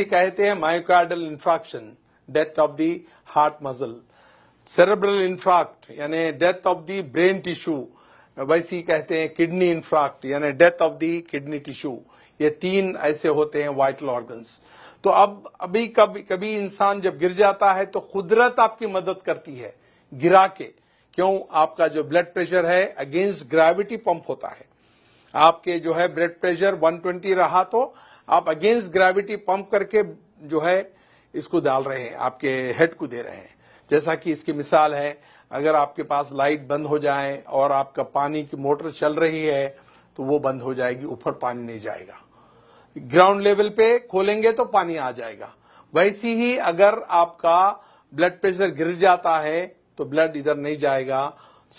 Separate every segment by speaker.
Speaker 1: इसे कहते हैं myocardial infarction death of the heart muscle cerebral infarct यानी death of the brain tissue वैसे ही कहते हैं किडनी इन्फ्रैक्ट यानी death of the kidney tissue ये तीन ऐसे होते हैं वाइटल ऑर्गन्स तो अब अभी कभी कभी इंसान जब गिर जाता है तो कुदरत आपकी मदद करती है गिरा के क्यों आपका जो ब्लड प्रेशर है अगेंस्ट ग्रेविटी पंप होता है आपके जो है ब्लड प्रेशर 120 रहा तो आप अगेंस्ट ग्रेविटी पंप करके जो है इसको डाल रहे हैं आपके हेड को दे रहे हैं जैसा कि इसकी मिसाल है अगर आपके पास लाइट बंद हो जाए और आपका पानी की मोटर चल रही है तो वो बंद हो जाएगी ऊपर पानी नहीं जाएगा ग्राउंड लेवल पे खोलेंगे तो पानी आ जाएगा वैसी ही अगर आपका ब्लड प्रेशर गिर जाता है तो ब्लड इधर नहीं जाएगा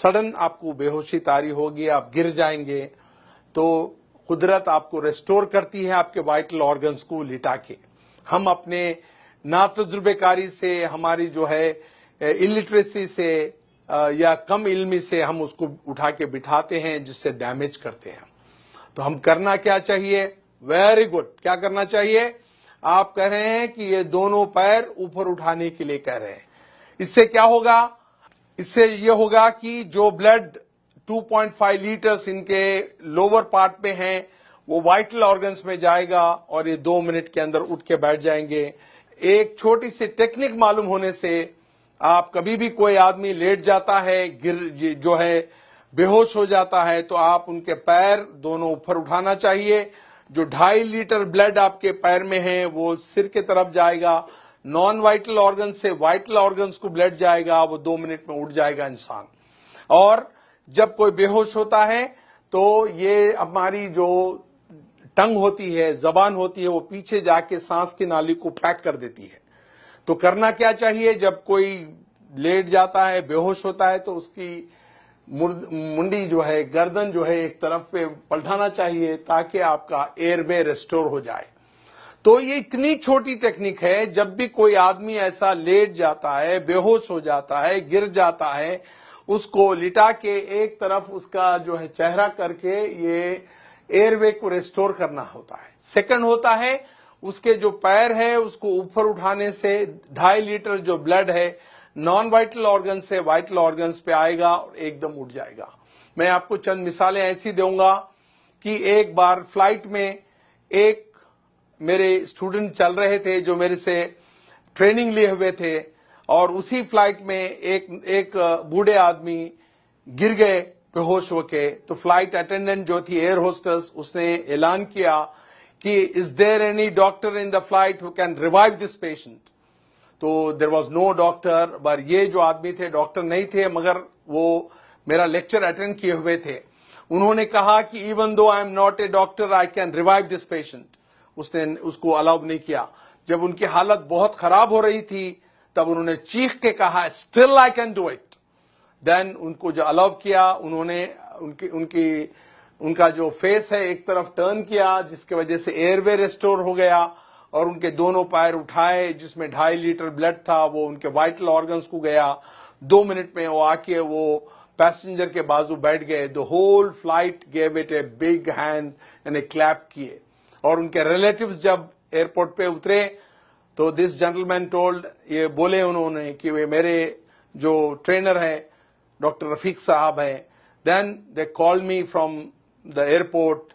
Speaker 1: सडन आपको बेहोशी तारी होगी आप गिर जाएंगे तो कुदरत आपको रेस्टोर करती है आपके वाइटल ऑर्गन्स को लिटा के हम अपने ना तजुर्बेकारी से हमारी जो है इलिटरेसी से या कम इल्मी से हम उसको उठा के बिठाते हैं जिससे डैमेज करते हैं तो हम करना क्या चाहिए वेरी गुड क्या करना चाहिए आप कह रहे हैं कि ये दोनों पैर ऊपर उठाने के लिए कह रहे हैं इससे क्या होगा इससे ये होगा कि जो ब्लड 2.5 लीटर्स इनके लोअर पार्ट पे हैं वो वाइटल ऑर्गन्स में जाएगा और ये दो मिनट के अंदर उठ के बैठ जाएंगे एक छोटी सी टेक्निक मालूम होने से आप कभी भी कोई आदमी लेट जाता है गिर जो है बेहोश हो जाता है तो आप उनके पैर दोनों ऊपर उठाना चाहिए जो ढाई लीटर ब्लड आपके पैर में है वो सिर के तरफ जाएगा नॉन वाइटल ऑर्गन से वाइटल ऑर्गन्स को ब्लड जाएगा वो दो मिनट में उठ जाएगा इंसान और जब कोई बेहोश होता है तो ये हमारी जो टंग होती है जबान होती है वो पीछे जाके सांस की नाली को पैक कर देती है तो करना क्या चाहिए जब कोई लेट जाता है बेहोश होता है तो उसकी मुंडी जो है गर्दन जो है एक तरफ पे पलटाना चाहिए ताकि आपका एयरवे रेस्टोर हो जाए तो ये इतनी छोटी टेक्निक है जब भी कोई आदमी ऐसा लेट जाता है बेहोश हो जाता है गिर जाता है उसको लिटा के एक तरफ उसका जो है चेहरा करके ये एयरवे को रिस्टोर करना होता है सेकंड होता है उसके जो पैर है उसको ऊपर उठाने से ढाई लीटर जो ब्लड है नॉन वाइटल ऑर्गन से वाइटल ऑर्गन पे आएगा और एकदम उठ जाएगा मैं आपको चंद मिसालें ऐसी दूंगा कि एक बार फ्लाइट में एक मेरे स्टूडेंट चल रहे थे जो मेरे से ट्रेनिंग लिए हुए थे और उसी फ्लाइट में एक एक बूढ़े आदमी गिर गए बेहोश होके तो फ्लाइट अटेंडेंट जो थी एयर होस्टर्स उसने ऐलान किया कि is there any doctor in the flight who can revive this patient तो देर वॉज नो डॉक्टर बार ये जो आदमी थे डॉक्टर नहीं थे मगर वो मेरा लेक्चर अटेंड किए हुए थे उन्होंने कहा कि even though I am not a doctor I can revive this patient उसने उसको अलाउ नहीं किया जब उनकी हालत बहुत खराब हो रही थी तब उन्होंने चीख के कहा still I can do it then उनको जो अलाउ किया उन्होंने उनकी उनकी उनका जो फेस है एक तरफ टर्न किया जिसके वजह से एयरवे रेस्टोर हो गया और उनके दोनों पैर उठाए जिसमें ढाई लीटर ब्लड था वो उनके वाइटल ऑर्गन्स को गया दो मिनट में वो आके वो पैसेंजर के बाजू बैठ गए the whole flight gave it a big hand यानी क्लैप किए और उनके रिलेटिव्स जब एयरपोर्ट पे उतरे तो दिस जेंटलमैन टोल्ड ये बोले उन्होंने कि वे मेरे जो ट्रेनर हैं डॉक्टर रफीक साहब हैं then they call me from the airport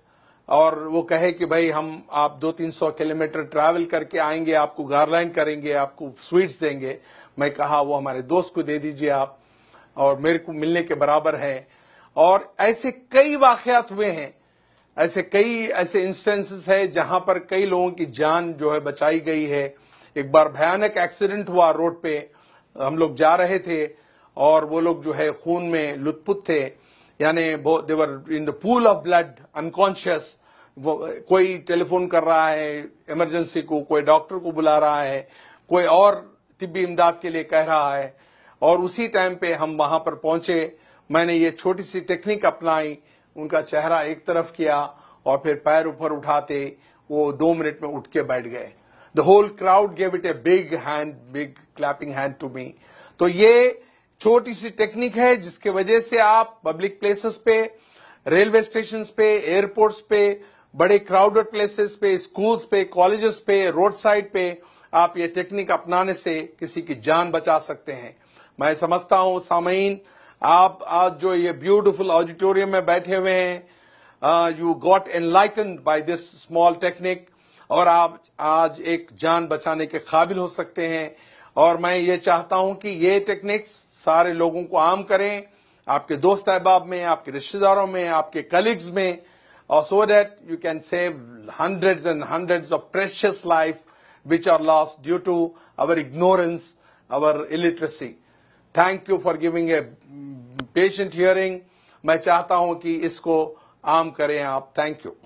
Speaker 1: और वो कहे कि भाई हम आप दो तीन सौ किलोमीटर ट्रैवल करके आएंगे आपको गारलाइन करेंगे आपको स्वीट्स देंगे मैं कहा वो हमारे दोस्त को दे दीजिए आप और मेरे को मिलने के बराबर है और ऐसे कई वाकयात हुए हैं ऐसे कई ऐसे इंस्टेंसेस है जहां पर कई लोगों की जान जो है बचाई गई है एक बार भयानक एक्सीडेंट हुआ रोड पे हम लोग जा रहे थे और वो लोग जो है खून में लुतपुत थे यानी they were in the pool of blood unconscious कोई टेलीफोन कर रहा है इमरजेंसी को कोई डॉक्टर को बुला रहा है कोई और तिब्बी इमदाद के लिए कह रहा है और उसी टाइम पे हम वहां पर पहुंचे मैंने ये छोटी सी टेक्निक अपनाई उनका चेहरा एक तरफ किया और फिर पैर ऊपर उठाते वो दो मिनट में उठ के बैठ गए the whole crowd gave it a big hand big clapping hand to me तो ये छोटी सी टेक्निक है जिसके वजह से आप पब्लिक प्लेसेस पे रेलवे स्टेशन पे एयरपोर्ट्स पे बड़े क्राउडेड प्लेसेस पे स्कूल्स पे कॉलेजेस पे रोड साइड पे आप ये टेक्निक अपनाने से किसी की जान बचा सकते हैं मैं समझता हूं सामयीन आप आज जो ये ब्यूटीफुल ऑडिटोरियम में बैठे हुए हैं you got enlighten by this small technique और आप आज एक जान बचाने के काबिल हो सकते हैं और मैं ये चाहता हूं कि ये टेक्निक्स सारे लोगों को आम करें आपके दोस्त अहबाब में आपके रिश्तेदारों में आपके कलीग्स में और so that you can save hundred and hundred of precious life which are loss due to our ignorance our illiteracy thank you for giving a patient hearing मैं चाहता हूं कि इसको आम करें आप थैंक यू